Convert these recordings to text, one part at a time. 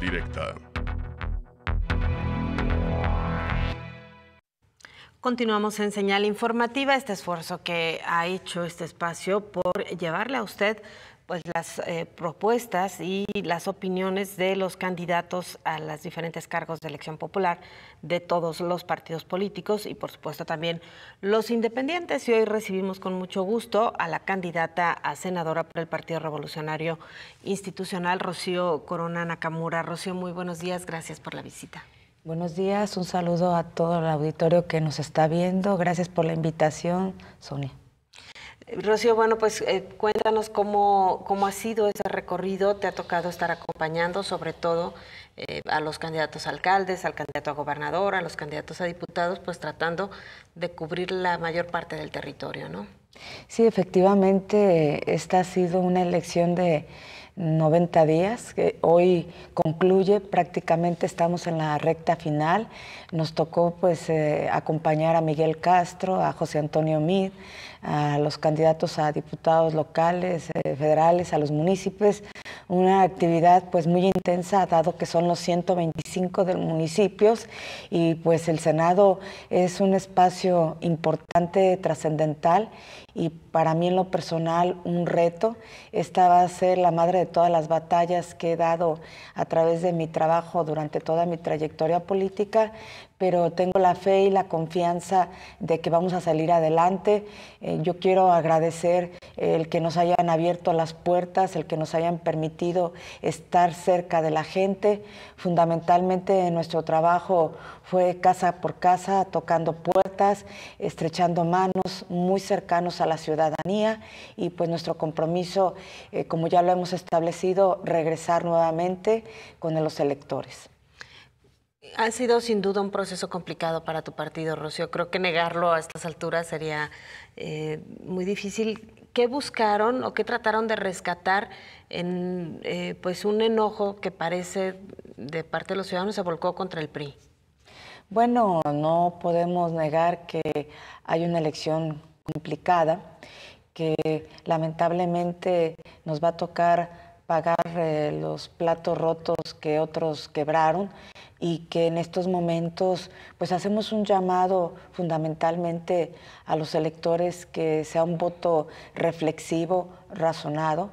Directa. Continuamos en señal informativa este esfuerzo que ha hecho este espacio por llevarle a usted pues las eh, propuestas y las opiniones de los candidatos a las diferentes cargos de elección popular de todos los partidos políticos y por supuesto también los independientes. Y hoy recibimos con mucho gusto a la candidata a senadora por el Partido Revolucionario Institucional, Rocío Corona Nakamura. Rocío, muy buenos días, gracias por la visita. Buenos días, un saludo a todo el auditorio que nos está viendo. Gracias por la invitación, Sonia. Rocío, bueno, pues eh, cuéntanos cómo, ha sido ese recorrido, te ha tocado estar acompañando sobre todo eh, a los candidatos a alcaldes, al candidato a gobernador, a los candidatos a diputados, pues tratando de cubrir la mayor parte del territorio, ¿no? Sí, efectivamente, esta ha sido una elección de 90 días, que hoy concluye, prácticamente estamos en la recta final. Nos tocó pues eh, acompañar a Miguel Castro, a José Antonio Mid, a los candidatos a diputados locales, eh, federales, a los municipios, una actividad pues muy intensa dado que son los 125 de municipios y pues el Senado es un espacio importante, trascendental y para mí en lo personal un reto. Esta va a ser la madre de todas las batallas que he dado a través de mi trabajo durante toda mi trayectoria política, pero tengo la fe y la confianza de que vamos a salir adelante. Eh, yo quiero agradecer el que nos hayan abierto las puertas, el que nos hayan permitido estar cerca de la gente. Fundamentalmente nuestro trabajo fue casa por casa, tocando puertas, estrechando manos, muy cercanos a la ciudadanía y pues nuestro compromiso, eh, como ya lo hemos establecido, regresar nuevamente con los electores. Ha sido sin duda un proceso complicado para tu partido, Rocío. Creo que negarlo a estas alturas sería eh, muy difícil. ¿Qué buscaron o qué trataron de rescatar en eh, pues un enojo que parece de parte de los ciudadanos se volcó contra el PRI? Bueno, no podemos negar que hay una elección implicada, que lamentablemente nos va a tocar pagar eh, los platos rotos que otros quebraron y que en estos momentos pues hacemos un llamado fundamentalmente a los electores que sea un voto reflexivo, razonado,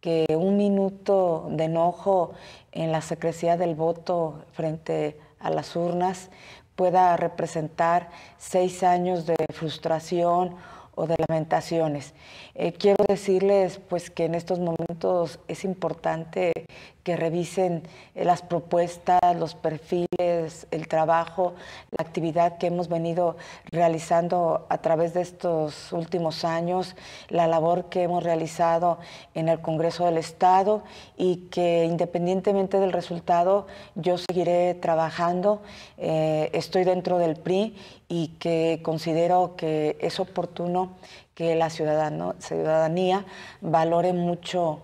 que un minuto de enojo en la secrecía del voto frente a las urnas pueda representar seis años de frustración o de lamentaciones. Eh, quiero decirles pues que en estos momentos es importante que revisen eh, las propuestas, los perfiles, el trabajo, la actividad que hemos venido realizando a través de estos últimos años, la labor que hemos realizado en el Congreso del Estado y que independientemente del resultado yo seguiré trabajando. Eh, estoy dentro del PRI y que considero que es oportuno que la ciudadanía valore mucho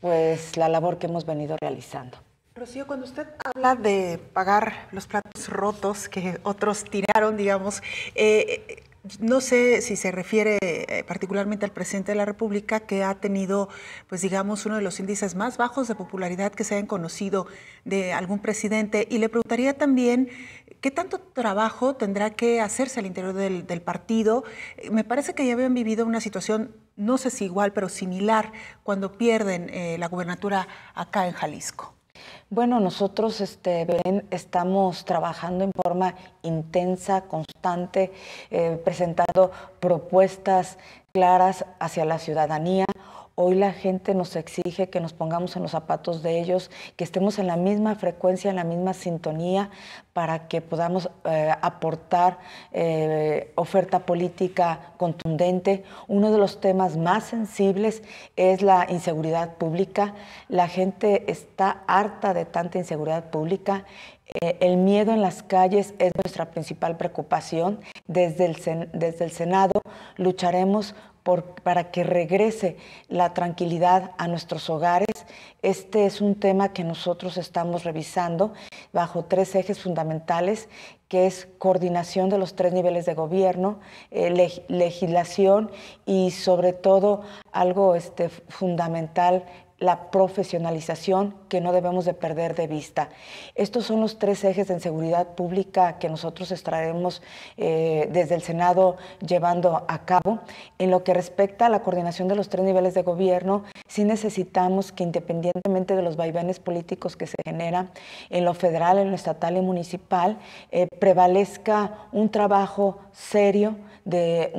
pues la labor que hemos venido realizando. Rocío, cuando usted habla de pagar los platos rotos que otros tiraron, digamos, eh, no sé si se refiere eh, particularmente al presidente de la República, que ha tenido, pues digamos, uno de los índices más bajos de popularidad que se hayan conocido de algún presidente. Y le preguntaría también qué tanto trabajo tendrá que hacerse al interior del, del partido. Me parece que ya habían vivido una situación no sé si igual, pero similar, cuando pierden eh, la gubernatura acá en Jalisco? Bueno, nosotros este, estamos trabajando en forma intensa, constante, eh, presentando propuestas claras hacia la ciudadanía, Hoy la gente nos exige que nos pongamos en los zapatos de ellos, que estemos en la misma frecuencia, en la misma sintonía, para que podamos eh, aportar eh, oferta política contundente. Uno de los temas más sensibles es la inseguridad pública. La gente está harta de tanta inseguridad pública. Eh, el miedo en las calles es nuestra principal preocupación. Desde el, desde el Senado lucharemos para que regrese la tranquilidad a nuestros hogares. Este es un tema que nosotros estamos revisando bajo tres ejes fundamentales, que es coordinación de los tres niveles de gobierno, eh, legislación y sobre todo algo este, fundamental la profesionalización que no debemos de perder de vista. Estos son los tres ejes en seguridad pública que nosotros extraemos eh, desde el Senado llevando a cabo. En lo que respecta a la coordinación de los tres niveles de gobierno, sí necesitamos que independientemente de los vaivenes políticos que se generan en lo federal, en lo estatal y municipal, eh, prevalezca un trabajo serio de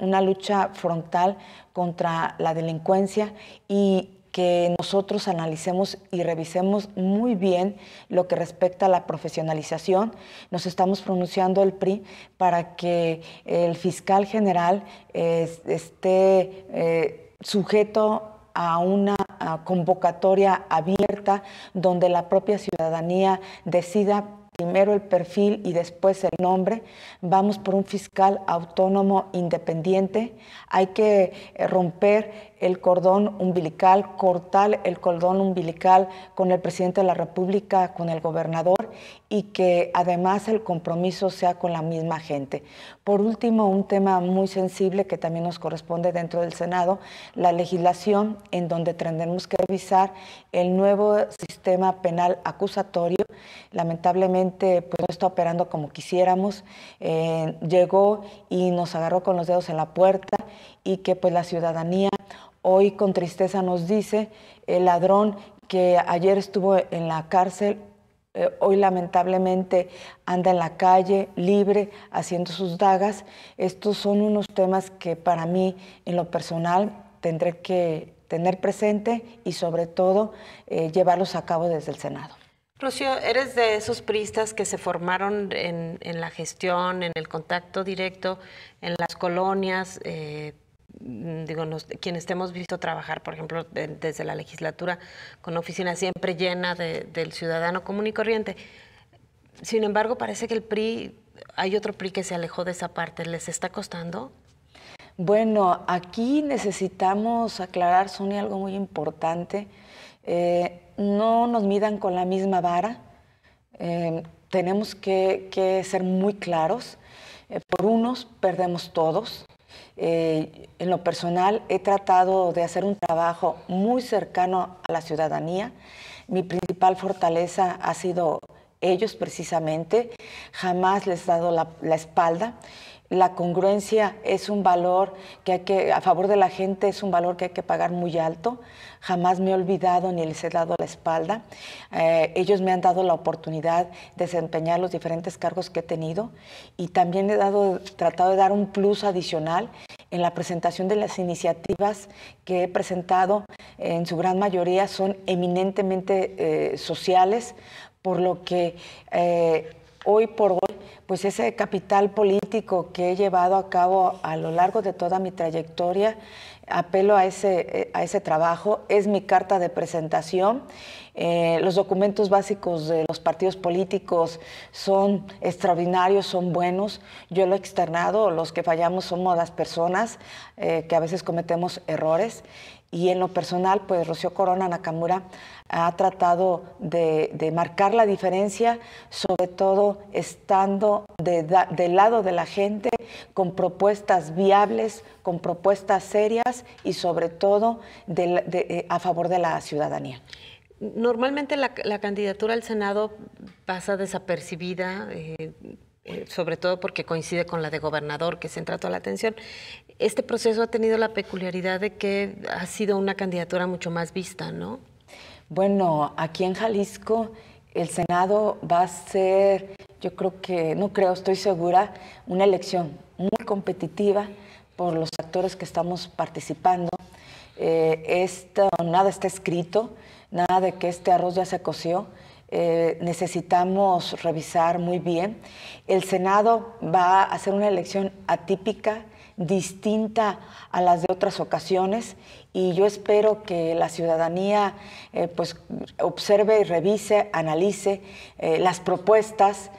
una lucha frontal contra la delincuencia y que nosotros analicemos y revisemos muy bien lo que respecta a la profesionalización. Nos estamos pronunciando el PRI para que el fiscal general esté eh, sujeto a una convocatoria abierta donde la propia ciudadanía decida primero el perfil y después el nombre. Vamos por un fiscal autónomo independiente. Hay que eh, romper el cordón umbilical, cortar el cordón umbilical con el presidente de la República, con el gobernador y que además el compromiso sea con la misma gente. Por último, un tema muy sensible que también nos corresponde dentro del Senado, la legislación en donde tendremos que revisar el nuevo sistema tema penal acusatorio. Lamentablemente, pues no está operando como quisiéramos. Eh, llegó y nos agarró con los dedos en la puerta y que pues la ciudadanía hoy con tristeza nos dice el ladrón que ayer estuvo en la cárcel eh, hoy lamentablemente anda en la calle libre haciendo sus dagas. Estos son unos temas que para mí en lo personal tendré que tener presente y sobre todo eh, llevarlos a cabo desde el Senado. Rocío, eres de esos priistas que se formaron en, la gestión, en el contacto directo, en las colonias. Eh, digo, quienes hemos visto trabajar, por ejemplo, desde la legislatura, con oficina siempre llena del ciudadano común y corriente. Sin embargo, parece que el PRI, hay otro PRI que se alejó de esa parte, ¿les está costando? Bueno, aquí necesitamos aclarar, Sonia, algo muy importante. Eh, no nos midan con la misma vara. Eh, tenemos que, ser muy claros. Eh, por unos perdemos todos. en lo personal he tratado de hacer un trabajo muy cercano a la ciudadanía. Mi principal fortaleza ha sido ellos precisamente. Jamás les he dado la espalda la congruencia es un valor que hay que, a favor de la gente es un valor que hay que pagar muy alto. Jamás me he olvidado ni les he dado la espalda. Eh, ellos me han dado la oportunidad de desempeñar los diferentes cargos que he tenido y también he dado, tratado de dar un plus adicional en la presentación de las iniciativas que he presentado. En su gran mayoría son eminentemente eh, sociales, por lo que eh, hoy por hoy pues ese capital político que he llevado a cabo a lo largo de toda mi trayectoria. Apelo a ese, eh, a ese trabajo, es mi carta de presentación. Eh, los documentos básicos de los partidos políticos son extraordinarios, son buenos. Yo lo he externado, los que fallamos somos las personas eh, que a veces cometemos errores y en lo personal, pues Rocío Corona Nakamura ha tratado de, marcar la diferencia, sobre todo estando del lado de la gente, con propuestas viables, con propuestas serias y sobre todo eh, a favor de la ciudadanía. Normalmente la, candidatura al Senado pasa desapercibida. Eh, eh, sobre todo porque coincide con la de gobernador, que centra toda la atención. Este proceso ha tenido la peculiaridad de que ha sido una candidatura mucho más vista, ¿no? Bueno, aquí en Jalisco el Senado va a ser, yo creo que, no creo, estoy segura, una elección muy competitiva por los actores que estamos participando. Eh, nada está escrito, nada de que este arroz ya se coció. Eh, necesitamos revisar muy bien. El Senado va a hacer una elección atípica, distinta a las de otras ocasiones y yo espero que la ciudadanía eh, pues, observe y revise, analice eh, las propuestas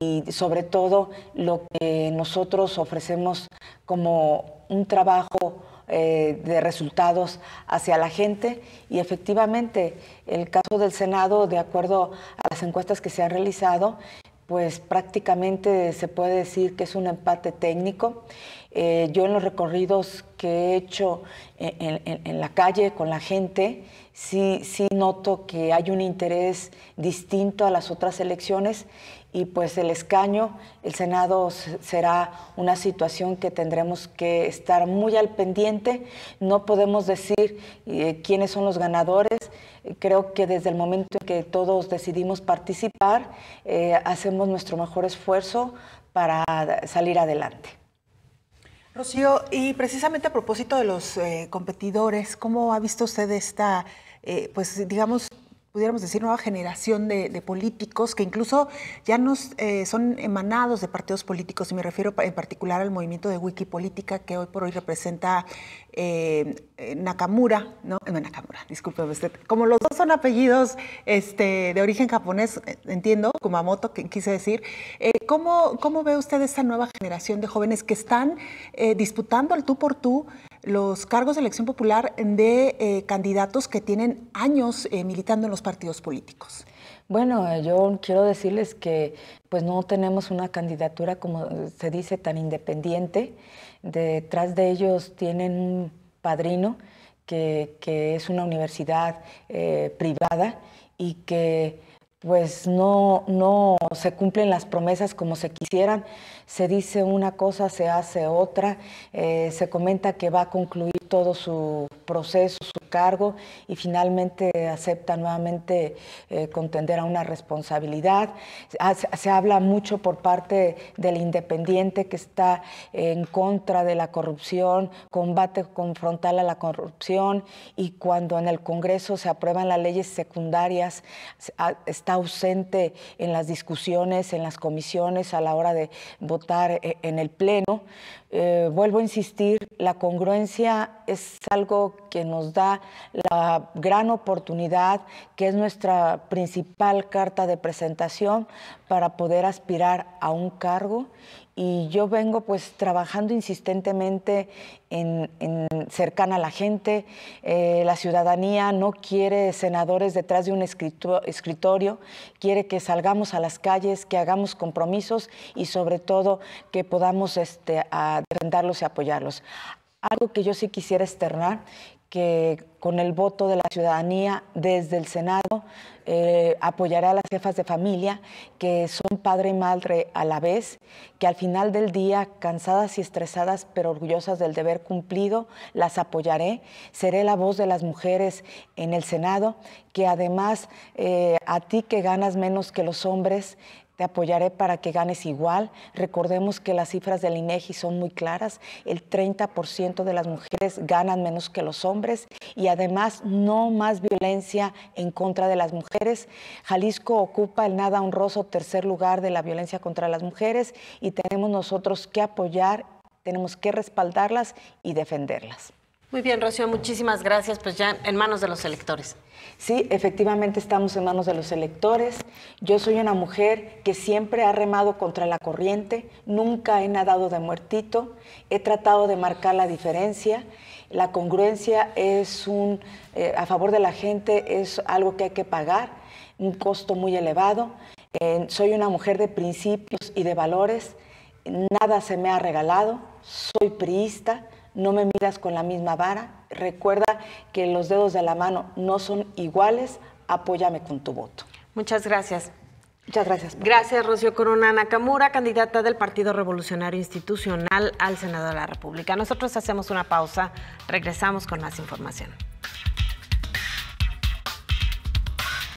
y sobre todo lo que nosotros ofrecemos como un trabajo eh, de resultados hacia la gente y efectivamente el caso del Senado, de acuerdo a las encuestas que se han realizado, pues prácticamente se puede decir que es un empate técnico. Eh, yo en los recorridos que he hecho eh, en, en, la calle con la gente, sí, sí noto que hay un interés distinto a las otras elecciones y pues el escaño, el Senado será una situación que tendremos que estar muy al pendiente. No podemos decir eh, quiénes son los ganadores. Creo que desde el momento en que todos decidimos participar, eh, hacemos nuestro mejor esfuerzo para salir adelante. Rocío, y precisamente a propósito de los eh, competidores, ¿cómo ha visto usted esta, pues digamos, pudiéramos decir, nueva generación de, políticos que incluso ya nos eh, son emanados de partidos políticos, y me refiero en particular al movimiento de Wikipolítica, que hoy por hoy representa eh, eh, Nakamura, no, no Nakamura, disculpe, usted. Como los dos son apellidos este, de origen japonés, eh, entiendo, Kumamoto, que quise decir, ¿cómo, ve usted esta nueva generación de jóvenes que están disputando al tú por tú los cargos de elección popular de candidatos que tienen años militando en los partidos políticos? Bueno, yo quiero decirles que pues no tenemos una candidatura, como se dice, tan independiente. Detrás de ellos tienen un padrino que, que es una universidad eh, privada y que pues no, no se cumplen las promesas como se quisieran. Se dice una cosa, se hace otra. Eh, se comenta que va a concluir todo su proceso, su cargo y finalmente acepta nuevamente eh, contender a una responsabilidad. Se habla mucho por parte del independiente que está en contra de la corrupción, combate confrontal a la corrupción y cuando en el Congreso se aprueban las leyes secundarias está ausente en las discusiones, en las comisiones a la hora de votar eh, en el Pleno. Eh, vuelvo a insistir, la congruencia es algo que nos da la gran oportunidad que es nuestra principal carta de presentación para poder aspirar a un cargo y yo vengo pues trabajando insistentemente en, cercana a la gente. Eh, la ciudadanía no quiere senadores detrás de un escritorio, quiere que salgamos a las calles, que hagamos compromisos y sobre todo que podamos este, defenderlos y apoyarlos. Algo que yo sí quisiera externar, que con el voto de la ciudadanía desde el Senado eh, apoyaré a las jefas de familia que son padre y madre a la vez, que al final del día, cansadas y estresadas, pero orgullosas del deber cumplido, las apoyaré. Seré la voz de las mujeres en el Senado, que además eh, a ti que ganas menos que los hombres, te apoyaré para que ganes igual. Recordemos que las cifras del INEGI son muy claras. El 30% de las mujeres ganan menos que los hombres y además no más violencia en contra de las mujeres. Jalisco ocupa el nada honroso tercer lugar de la violencia contra las mujeres y tenemos nosotros que apoyar, tenemos que respaldarlas y defenderlas. Muy bien, Rocío, muchísimas gracias. Pues ya en manos de los electores. Sí, efectivamente estamos en manos de los electores. Yo soy una mujer que siempre ha remado contra la corriente, nunca he nadado de muertito, he tratado de marcar la diferencia. La congruencia es un, eh, a favor de la gente es algo que hay que pagar, un costo muy elevado. Eh, soy una mujer de principios y de valores, nada se me ha regalado, soy priista, no me miras con la misma vara, recuerda que los dedos de la mano no son iguales, apóyame con tu voto. Muchas gracias. Muchas gracias. Gracias, Rocío Corona Nakamura, candidata del Partido Revolucionario Institucional al Senado de la República. Nosotros hacemos una pausa, regresamos con más información.